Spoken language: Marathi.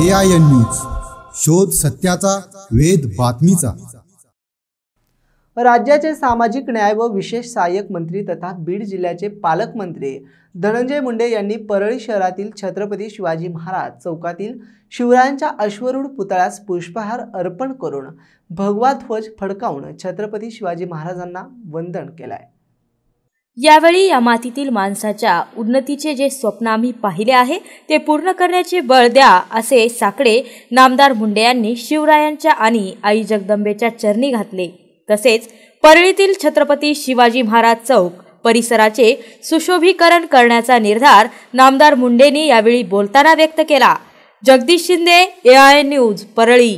ए आय एन न्यूज शोध सत्याचा वेद बातमीचा राज्याचे सामाजिक न्याय व विशेष सहाय्यक मंत्री तथा बीड जिल्ह्याचे पालकमंत्री धनंजय मुंडे यांनी परळी शहरातील छत्रपती शिवाजी महाराज चौकातील शिवरायांच्या अश्वरूढ पुतळ्यास पुष्पहार अर्पण करून भगवा ध्वज फडकावून छत्रपती शिवाजी महाराजांना वंदन केलं आहे यावेळी या मातीतील माणसाच्या उन्नतीचे जे स्वप्न आम्ही पाहिले आहे ते पूर्ण करण्याचे बळ द्या असे साकडे नामदार मुंडे यांनी शिवरायांच्या आणि आई जगदंबेच्या चरणी घातले तसेच परळीतील छत्रपती शिवाजी महाराज चौक परिसराचे सुशोभीकरण करण्याचा निर्धार नामदार मुंडेंनी यावेळी बोलताना व्यक्त केला जगदीश शिंदे एआय न्यूज परळी